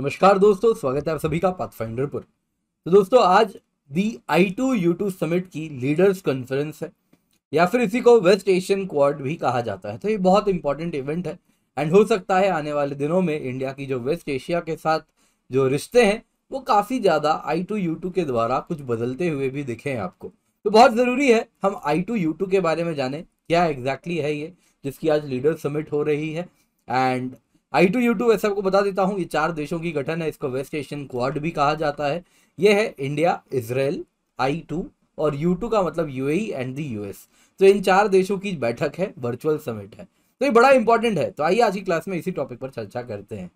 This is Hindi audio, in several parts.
नमस्कार दोस्तों स्वागत है आप सभी का पाथफाइंडर पर तो दोस्तों आज the I two U two summit की लीडर्स कॉन्फ्रेंस है या फिर इसी को वेस्ट एशियन क्वाड भी कहा जाता है तो ये बहुत इंपॉर्टेंट इवेंट है एंड हो सकता है आने वाले दिनों में इंडिया की जो वेस्ट एशिया के साथ जो रिश्ते हैं वो काफ़ी ज़्यादा आई टू यू टू के द्वारा कुछ बदलते हुए भी दिखे हैं आपको तो बहुत ज़रूरी है हम आई टू यू टू के बारे में जाने क्या एग्जैक्टली exactly है ये जिसकी आज लीडर समिट हो रही है and I two U two वैसे आपको बता देता हूँ ये चार देशों की गठन है इसको वेस्ट एशियन क्वाड भी कहा जाता है ये है इंडिया इसराइल आई टू और यू टू का मतलब यू एंड द यूएस तो इन चार देशों की बैठक है वर्चुअल समिट है तो ये बड़ा इंपॉर्टेंट है तो आइए आज की क्लास में इसी टॉपिक पर चर्चा करते हैं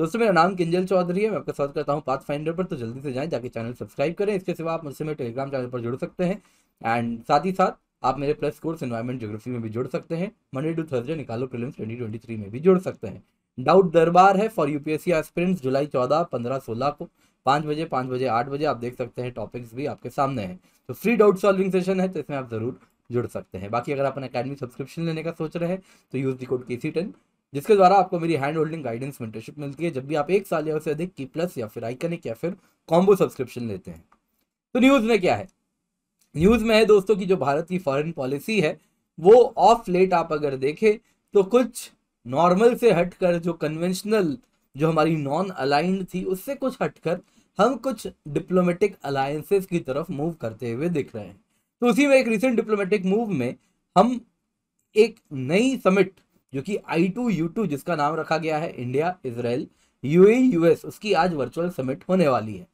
दोस्तों मेरा नाम किंजल चौधरी है मैं आपका स्वागत करता हूँ पाथ फाइंडर पर तो जल्दी से जाएं जाके चैनल सब्सक्राइब करें इसके सिवा आप मुझसे मेरे टेलीग्राम चैनल पर जुड़ सकते हैं एंड साथ ही साथ आप मेरे प्लस कोर्स एनवायरमेंट जोग्राफी में भी जुड़ सकते हैं मंडे टू थर्सडे निकालो प्रीलिम्स 2023 में भी जुड़ सकते हैं डाउट दरबार है फॉर यूपीएससी एस्पिरेंट्स जुलाई चौदह पंद्रह सोलह को पाँच बजे पाँच बजे आठ बजे आप देख सकते हैं टॉपिक्स भी आपके सामने हैं तो फ्री डाउट सॉल्विंग सेशन है तो इसमें आप ज़रूर जुड़ सकते हैं बाकी अगर आप अकेडमी सब्सक्रिप्शन लेने का सोच रहे हैं तो यूज़ दी कोड के सी टेन जिसके द्वारा आपको मेरी हैंड होल्डिंग गाइडेंस मेंटरशिप मिलती है जब भी आप एक साल या उससे अधिक की प्लस या फिर आइकनिक या फिर कॉम्बो सब्सक्रिप्शन लेते हैं तो न्यूज़ में क्या है न्यूज़ में है दोस्तों की जो भारत की फॉरन पॉलिसी है वो ऑफ लेट आप अगर देखें तो कुछ नॉर्मल से हटकर जो कन्वेंशनल जो हमारी नॉन अलाइंड थी उससे कुछ हटकर हम कुछ डिप्लोमेटिक अलायंसेस की तरफ मूव करते हुए दिख रहे हैं तो उसी में एक रिसेंट डिप्लोमेटिक मूव में हम एक नई समिट जो कि आई टू यू टू जिसका नाम रखा गया है इंडिया इसराइल यूए यूएस उसकी आज वर्चुअल समिट होने वाली है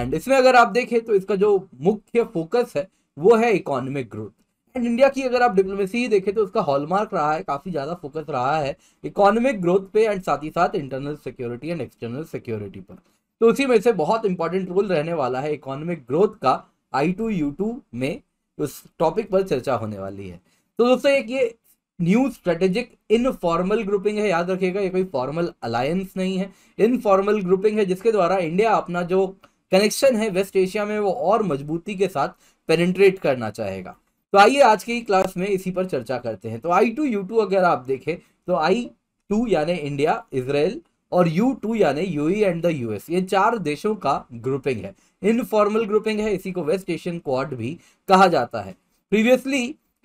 एंड इसमें अगर आप देखें तो इसका जो मुख्य फोकस है वो है इकोनॉमिक ग्रोथ एंड इंडिया की अगर आप डिप्लोमेसी ही देखें तो उसका हॉलमार्क रहा है काफ़ी ज़्यादा फोकस रहा है इकोनॉमिक ग्रोथ पे एंड साथ ही साथ internal security and external security पर तो उसी में से बहुत इंपॉर्टेंट रोल रहने वाला है इकोनॉमिक ग्रोथ का आई टू यू टू में उस टॉपिक पर चर्चा होने वाली है तो दोस्तों एक ये न्यू स्ट्रेटेजिक इनफॉर्मल ग्रुपिंग है याद रखिएगा ये कोई फॉर्मल अलायंस नहीं है इनफॉर्मल ग्रुपिंग है जिसके द्वारा इंडिया अपना जो कनेक्शन है वेस्ट एशिया में वो और मजबूती के साथ पेनिट्रेट करना चाहेगा तो आइए आज की क्लास में इसी पर चर्चा करते हैं तो आई टू यू टू अगर आप देखें तो आई टू यानी इंडिया इसराइल और यू टू यानी यू एंड द यूएस ये चार देशों का ग्रुपिंग है इनफॉर्मल ग्रुपिंग है इसी को वेस्ट एशियन क्वाड भी कहा जाता है प्रीवियसली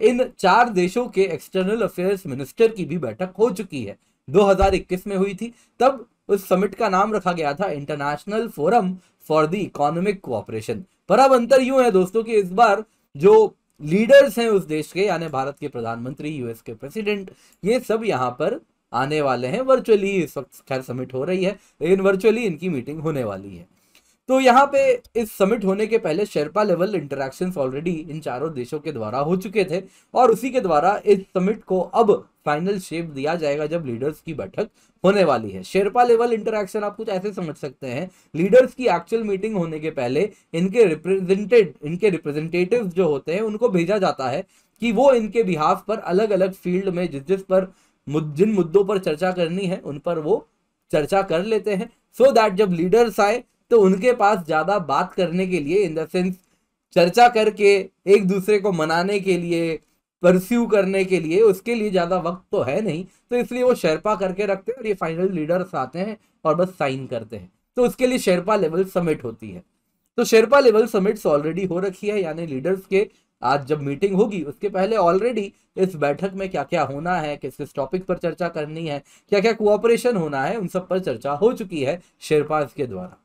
इन चार देशों के एक्सटर्नल अफेयर्स मिनिस्टर की भी बैठक हो चुकी है 2021 में हुई थी तब उस समिट का नाम रखा गया था international forum for the economic cooperation पर अब अंतर यूं है दोस्तों कि इस बार जो लीडर्स हैं उस देश के यानी भारत के प्रधानमंत्री यूएस के प्रेसिडेंट ये सब यहाँ पर आने वाले हैं वर्चुअली इस वक्त खैर समिट हो रही है लेकिन वर्चुअली इनकी मीटिंग होने वाली है तो यहाँ पे इस समिट होने के पहले शेरपा लेवल इंटरेक्शंस ऑलरेडी इन चारों देशों के द्वारा हो चुके थे और उसी के द्वारा इस समिट को अब फाइनल शेप दिया जाएगा जब लीडर्स की बैठक होने वाली है शेरपा लेवल इंटरेक्शन आप कुछ ऐसे समझ सकते हैं लीडर्स की एक्चुअल मीटिंग होने के पहले इनके रिप्रेजेंटेड इनके रिप्रेजेंटेटिव जो होते हैं उनको भेजा जाता है कि वो इनके बिहाफ पर अलग अलग फील्ड में जिस जिस पर जिन मुद्दों पर चर्चा करनी है उन पर वो चर्चा कर लेते हैं सो so दैट जब लीडर्स आए तो उनके पास ज़्यादा बात करने के लिए इन द सेंस चर्चा करके एक दूसरे को मनाने के लिए परस्यू करने के लिए उसके लिए ज़्यादा वक्त तो है नहीं तो इसलिए वो शेरपा करके रखते हैं और ये फाइनल लीडर्स आते हैं और बस साइन करते हैं तो उसके लिए शेरपा लेवल समिट होती है तो शेरपा लेवल समिट्स ऑलरेडी हो रखी है यानी लीडर्स के आज जब मीटिंग होगी उसके पहले ऑलरेडी इस बैठक में क्या क्या होना है किस किस टॉपिक पर चर्चा करनी है क्या क्या कोऑपरेशन होना है उन सब पर चर्चा हो चुकी है शेरपाज के द्वारा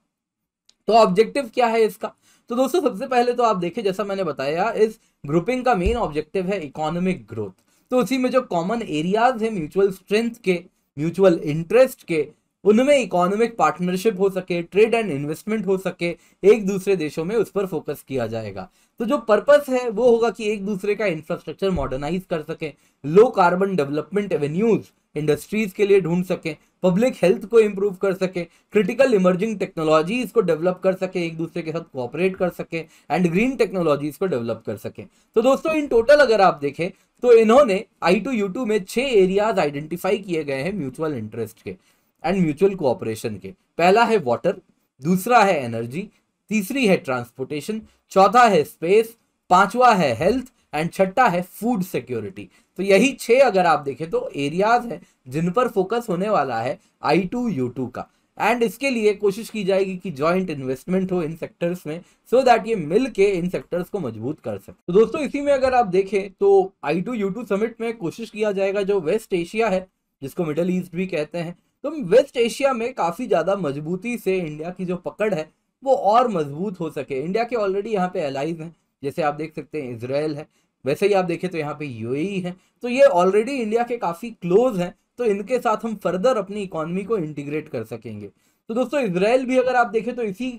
तो ऑब्जेक्टिव क्या है इसका तो दोस्तों सबसे पहले तो आप देखें जैसा मैंने बताया इस ग्रुपिंग का मेन ऑब्जेक्टिव है इकोनॉमिक ग्रोथ तो उसी में जो कॉमन एरियाज है म्यूचुअल स्ट्रेंथ के म्यूचुअल इंटरेस्ट के उनमें इकोनॉमिक पार्टनरशिप हो सके ट्रेड एंड इन्वेस्टमेंट हो सके एक दूसरे देशों में उस पर फोकस किया जाएगा तो जो पर्पस है वो होगा कि एक दूसरे का इंफ्रास्ट्रक्चर मॉडर्नाइज कर सके low carbon development avenues industries के लिए ढूंढ सकें पब्लिक हेल्थ को इम्प्रूव कर सके क्रिटिकल इमर्जिंग टेक्नोलॉजीज को डेवलप कर सके एक दूसरे के साथ कोऑपरेट कर सके एंड ग्रीन टेक्नोलॉजीज को डेवलप कर सके तो दोस्तों इन टोटल अगर आप देखें तो इन्होंने आई टू यू टू में छह एरियाज आइडेंटिफाई किए गए हैं म्यूचुअल इंटरेस्ट के एंड म्यूचुअल कोऑपरेशन के पहला है वाटर दूसरा है एनर्जी तीसरी है ट्रांसपोर्टेशन चौथा है स्पेस पांचवा है हेल्थ एंड छठा है फूड सिक्योरिटी तो यही छह अगर आप देखें तो एरियाज हैं जिन पर फोकस होने वाला है आई टू यू टू का एंड इसके लिए कोशिश की जाएगी कि जॉइंट इन्वेस्टमेंट हो इन सेक्टर्स में सो so दैट ये मिल के इन सेक्टर्स को मजबूत कर सके तो दोस्तों इसी में अगर आप देखें तो I two U two summit में कोशिश किया जाएगा जो वेस्ट एशिया है जिसको मिडल ईस्ट भी कहते हैं तो वेस्ट एशिया में काफ़ी ज़्यादा मजबूती से इंडिया की जो पकड़ है वो और मजबूत हो सके इंडिया के ऑलरेडी यहाँ पे एलाइज हैं जैसे आप देख सकते हैं इसराइल है वैसे ही आप देखें तो यहाँ पे यूएई e है तो ये ऑलरेडी इंडिया के काफ़ी क्लोज हैं तो इनके साथ हम फर्दर अपनी इकोनॉमी को इंटीग्रेट कर सकेंगे तो दोस्तों इसराइल भी अगर आप देखें तो इसी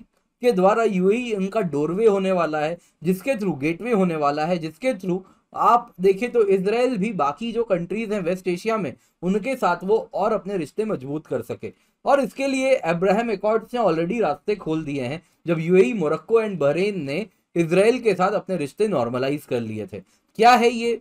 के द्वारा यूएई e इनका डोरवे होने वाला है जिसके थ्रू गेटवे होने वाला है जिसके थ्रू आप देखें तो इसराइल भी बाकी जो कंट्रीज हैं वेस्ट एशिया में उनके साथ वो और अपने रिश्ते मजबूत कर सके और इसके लिए अब्राहम एकॉर्ड्स ने ऑलरेडी रास्ते खोल दिए हैं जब यूएई मोरक्को एंड बहरेन ने इसराइल के साथ अपने रिश्ते नॉर्मलाइज कर लिए थे क्या है ये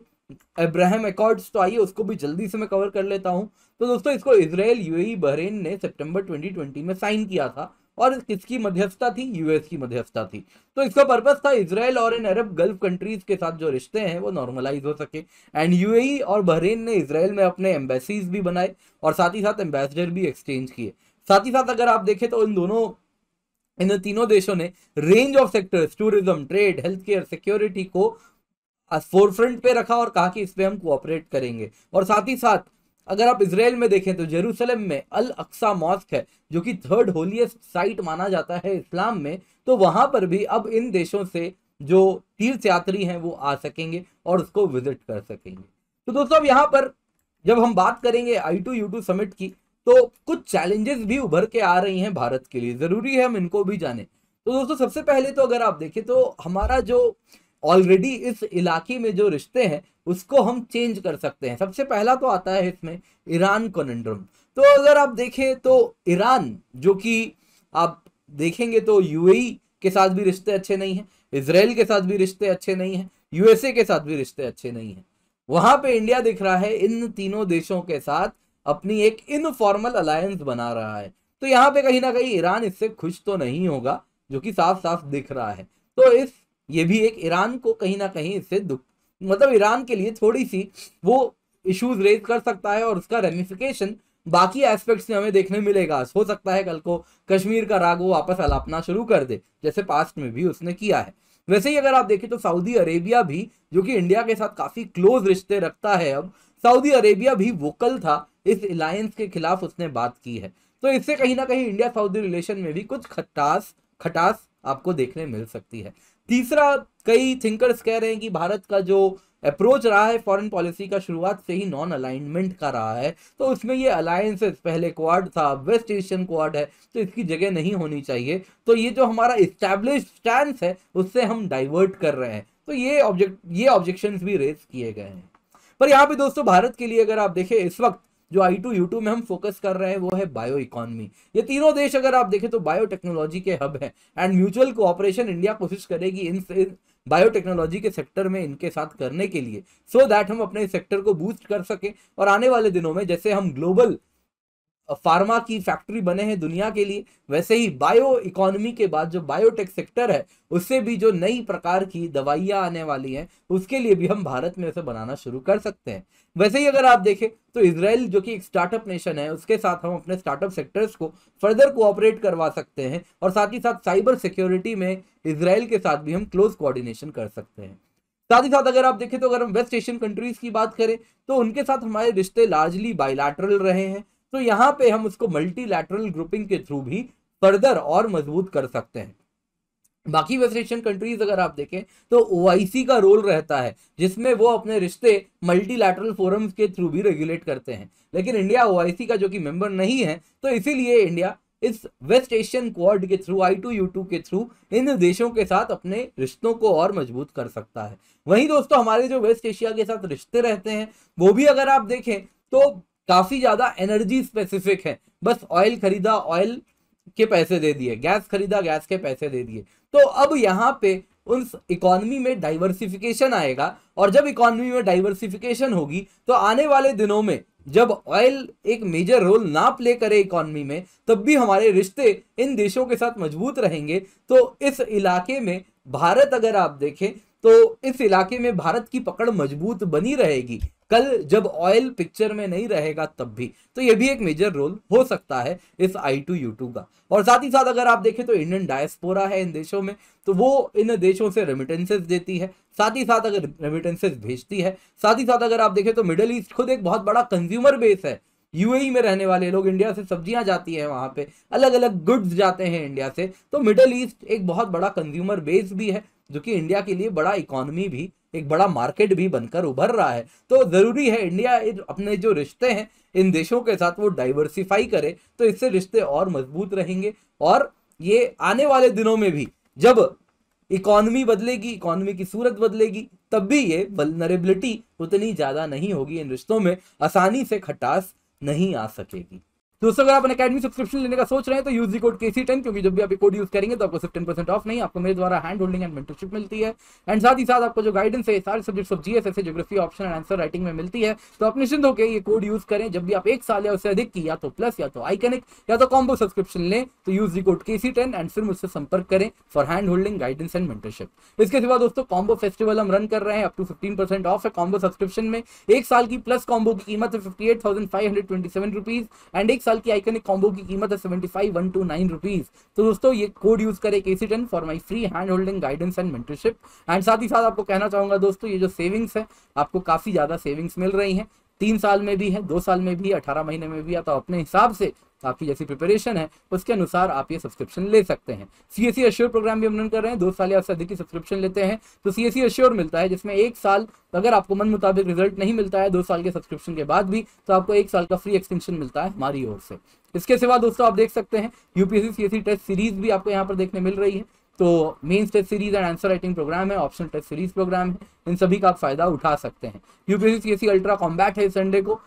अब्राहम अकॉर्ड्स तो आइए उसको भी जल्दी से मैं कवर कर लेता हूँ तो दोस्तों इसको इसराइल यूएई बहरीन ने सितंबर 2020 में साइन किया था और किसकी मध्यस्थता थी यूएस की मध्यस्थता थी तो इसका पर्पज था इसराइल और इन अरब गल्फ कंट्रीज के साथ जो रिश्ते हैं वो नॉर्मलाइज हो सके एंड यूएई e और बहरेन ने इसराइल में अपने एम्बेसीज भी बनाए और साथ ही साथ एम्बेसडर भी एक्सचेंज किए साथ ही साथ अगर आप देखें तो इन दोनों इन तीनों देशों ने range of sectors tourism trade health care security को फोरफ्रंट पे रखा और कहा कि इस पर हम कोऑपरेट करेंगे और साथ ही साथ अगर आप इसराइल में देखें तो जेरूसलम में अल अक्सा मॉस्क है जो कि थर्ड होलियस्ट साइट माना जाता है इस्लाम में तो वहां पर भी अब इन देशों से जो तीर्थयात्री हैं वो आ सकेंगे और उसको विजिट कर सकेंगे तो दोस्तों अब यहाँ पर जब हम बात करेंगे I two U two summit की तो कुछ चैलेंजेस भी उभर के आ रही हैं भारत के लिए ज़रूरी है हम इनको भी जाने तो दोस्तों सबसे पहले तो अगर आप देखें तो हमारा जो ऑलरेडी इस इलाके में जो रिश्ते हैं उसको हम चेंज कर सकते हैं सबसे पहला तो आता है इसमें ईरान कोनड्रम तो अगर आप देखें तो ईरान जो कि आप देखेंगे तो यूएई e के साथ भी रिश्ते अच्छे नहीं हैं इसराइल के साथ भी रिश्ते अच्छे नहीं हैं यूएसए के साथ भी रिश्ते अच्छे नहीं हैं वहां पे इंडिया दिख रहा है इन तीनों देशों के साथ अपनी एक इनफॉर्मल अलायंस बना रहा है तो यहाँ पे कहीं ना कहीं ईरान इससे खुश तो नहीं होगा जो कि साफ साफ दिख रहा है तो इस ये भी एक ईरान को कहीं ना कहीं इससे दुख मतलब ईरान के लिए थोड़ी सी वो इश्यूज रेज कर सकता है और उसका रेमिफिकेशन बाकी एस्पेक्ट्स में हमें देखने मिलेगा हो सकता है कल को कश्मीर का राग वो वापस अलापना शुरू कर दे जैसे पास्ट में भी उसने किया है वैसे ही अगर आप देखें तो सऊदी अरेबिया भी जो कि इंडिया के साथ काफ़ी क्लोज रिश्ते रखता है अब सऊदी अरेबिया भी वोकल था इस अलायंस के खिलाफ उसने बात की है तो इससे कहीं ना कहीं इंडिया सऊदी रिलेशन में भी कुछ खटास खटास आपको देखने मिल सकती है तीसरा कई थिंकर्स कह रहे हैं कि भारत का जो अप्रोच रहा है फॉरेन पॉलिसी का शुरुआत से ही नॉन अलाइनमेंट का रहा है तो उसमें ये अलायंसेस पहले क्वाड था वेस्ट एशियन क्वाड है तो इसकी जगह नहीं होनी चाहिए तो ये जो हमारा इस्टेब्लिश स्टैंड है उससे हम डाइवर्ट कर रहे हैं तो ये ऑब्जेक्ट ये ऑब्जेक्शन भी रेज किए गए हैं पर यहाँ पे दोस्तों भारत के लिए अगर आप देखें इस वक्त जो आई टू यू टू में हम फोकस कर रहे हैं वो है बायो इकोनॉमी ये तीनों देश अगर आप देखें तो बायोटेक्नोलॉजी के हब हैं एंड म्यूचुअल कोऑपरेशन इंडिया कोशिश करेगी इन, बायोटेक्नोलॉजी के सेक्टर में इनके साथ करने के लिए सो so दैट हम अपने सेक्टर को बूस्ट कर सकें और आने वाले दिनों में जैसे हम ग्लोबल फार्मा की फैक्ट्री बने हैं दुनिया के लिए वैसे ही बायो इकोनॉमी के बाद जो बायोटेक सेक्टर है उससे भी जो नई प्रकार की दवाइयाँ आने वाली हैं उसके लिए भी हम भारत में उसे बनाना शुरू कर सकते हैं वैसे ही अगर आप देखें तो इसराइल जो कि एक स्टार्टअप नेशन है उसके साथ हम अपने स्टार्टअप सेक्टर्स को फर्दर कोऑपरेट करवा सकते हैं और साथ ही साथ साइबर सिक्योरिटी में इसराइल के साथ भी हम क्लोज कोऑर्डिनेशन कर सकते हैं साथ ही साथ अगर आप देखें तो अगर हम वेस्ट एशियन कंट्रीज की बात करें तो उनके साथ हमारे रिश्ते लार्जली बायलैटरल रहे हैं तो यहाँ पे हम उसको मल्टीलैटरल ग्रुपिंग के थ्रू भी फर्दर और मजबूत कर सकते हैं बाकी वेस्ट एशियन कंट्रीज अगर आप देखें तो ओ का रोल रहता है जिसमें वो अपने रिश्ते मल्टीलैटरल फोरम्स के थ्रू भी रेगुलेट करते हैं लेकिन इंडिया ओ का जो कि मेंबर नहीं है तो इसीलिए इंडिया इस वेस्ट एशियन क्वाड के through I two U two के थ्रू इन देशों के साथ अपने रिश्तों को और मजबूत कर सकता है वहीं दोस्तों हमारे जो वेस्ट एशिया के साथ रिश्ते रहते हैं वो भी अगर आप देखें तो काफ़ी ज़्यादा एनर्जी स्पेसिफिक है बस ऑयल खरीदा ऑयल के पैसे दे दिए गैस खरीदा गैस के पैसे दे दिए तो अब यहाँ पे उस इकोनॉमी में डाइवर्सिफिकेशन आएगा और जब इकोनॉमी में डाइवर्सिफिकेशन होगी तो आने वाले दिनों में जब ऑयल एक मेजर रोल ना प्ले करे इकोनॉमी में तब भी हमारे रिश्ते इन देशों के साथ मजबूत रहेंगे तो इस इलाके में भारत अगर आप देखें तो इस इलाके में भारत की पकड़ मजबूत बनी रहेगी कल जब ऑयल पिक्चर में नहीं रहेगा तब भी तो ये भी एक मेजर रोल हो सकता है इस आई टू यू टू का और साथ ही साथ अगर आप देखें तो इंडियन डायस्पोरा है इन देशों में तो वो इन देशों से रेमिटेंसेस देती है साथ ही साथ अगर रेमिटेंसेस भेजती है साथ ही साथ अगर आप देखें तो मिडल ईस्ट खुद एक बहुत बड़ा कंज्यूमर बेस है यूएई e में रहने वाले लोग इंडिया से सब्जियां जाती हैं वहाँ पे अलग अलग गुड्स जाते हैं इंडिया से तो मिडल ईस्ट एक बहुत बड़ा कंज्यूमर बेस भी है जो कि इंडिया के लिए बड़ा इकोनॉमी भी एक बड़ा मार्केट भी बनकर उभर रहा है तो ज़रूरी है इंडिया अपने जो रिश्ते हैं इन देशों के साथ वो डाइवर्सिफाई करे तो इससे रिश्ते और मजबूत रहेंगे और ये आने वाले दिनों में भी जब इकोनॉमी बदलेगी इकोनॉमी की सूरत बदलेगी तब भी ये वलनरेबिलिटी उतनी ज़्यादा नहीं होगी इन रिश्तों में आसानी से खटास नहीं आ सकेगी दोस्तों अगर आप अकेडमी सब्सक्रिप्शन लेने का सोच रहे हैं तो use the code KC ten क्योंकि जब भी आप कोड यूज करेंगे तो आपको सिर्फ टेन परसेंट ऑफ नहीं आपको मेरे द्वारा हैंड होल्डिंग एंड मेंटरशिप मिलती है एंड साथ ही साथ आपको जो गाइडेंस है सारे subjects of GSS geography option and answer writing में मिलती है तो आप निश्चिंत होकर ये कोड यूज करें जब भी आप एक साल या उससे अधिक की या तो प्लस या तो आइकनिक या तो कॉम्बो सब्सक्रिप्शन लें तो use the code KC ten and फिर मुझसे संपर्क करें for hand holding guidance and mentorship इसके सिवा दोस्तों कॉम्बो फेस्टिवल हम रन कर रहे हैं up to fifteen percent off है कॉम्बो सब्सक्रिप्शन में एक साल की प्लस कॉम्बो की कीमत है fifty eight thousand five hundred twenty seven rupees and एक साल की आइकनिक कॉम्बो की कीमत है seventy five one two nine rupees तो दोस्तों ये कोड यूज करें KC ten for my free hand holding guidance and mentorship and साथ ही साथ आपको कहना चाहूंगा दोस्तों ये जो सेविंग्स है आपको काफी ज्यादा सेविंग्स मिल रही है तीन साल में भी है दो साल में भी अठारह महीने में भी है तो अपने हिसाब से आपकी जैसी प्रिपरेशन है उसके अनुसार आप ये सब्सक्रिप्शन ले सकते हैं सी एस एश्योर प्रोग्राम भी हम रन कर रहे हैं दो साल या उससे अधिक की सब्सक्रिप्शन लेते हैं तो सी एस एश्योर मिलता है जिसमें एक साल अगर आपको मन मुताबिक रिजल्ट नहीं मिलता है दो साल के सब्सक्रिप्शन के बाद भी तो आपको एक साल का फ्री एक्सटेंशन मिलता है हमारी ओर से इसके सिवा दोस्तों आप देख सकते हैं यूपीएससी सीएससी टेस्ट सीरीज भी आपको यहाँ पर देखने मिल रही है तो main test series and answer writing program है ऑप्शन टेस्ट सीरीज प्रोग्राम है इन सभी का आप फायदा उठा सकते हैं यूपीएससी सीएससी अल्ट्रा कॉम्बैट है संडे को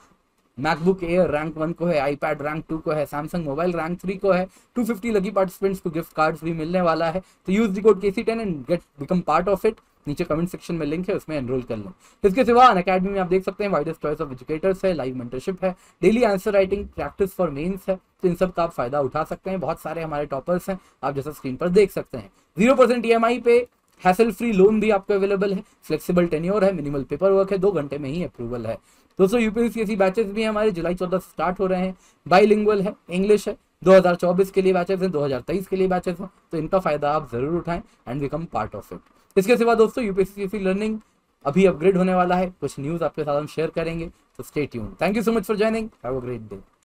मैकबुक एयर रैंक वन को है आईपैड रैंक टू को है सैमसंग मोबाइल रैंक थ्री को है 250 लगी पार्टिसिपेंट्स को गिफ्ट कार्ड्स भी मिलने वाला है तो use the code K C ten and get become part of it नीचे कमेंट सेक्शन में लिंक है उसमें एनरोल कर लो इसके सिवा अन अकेडमी में आप देख सकते हैं वाइडेस्ट चॉइस ऑफ एजुकेटर्स है लाइव मेंटरशिप है daily answer writing practice for mains है तो इन सब का आप फायदा उठा सकते हैं बहुत सारे हमारे टॉपर्स हैं आप जैसा स्क्रीन पर देख सकते हैं जीरो परसेंट ई पे हैसल फ्री लोन भी आपको अवेलेबल है फ्लेक्सिबल टेन्योर है मिनिमल पेपर वर्क है दो घंटे में ही अप्रूवल है दोस्तों यूपीएससी बैचेस भी हमारे जुलाई चौदह स्टार्ट हो रहे हैं बाईलिंगुअल है इंग्लिश है 2024 के लिए बैचेस हैं 2023 के लिए बैचेस हैं तो इनका फायदा आप जरूर उठाएं and become part of it इसके सिवा दोस्तों यूपीएससी लर्निंग अभी अपग्रेड होने वाला है कुछ न्यूज आपके साथ हम शेयर करेंगे तो stay tune thank you so much for joining have a great day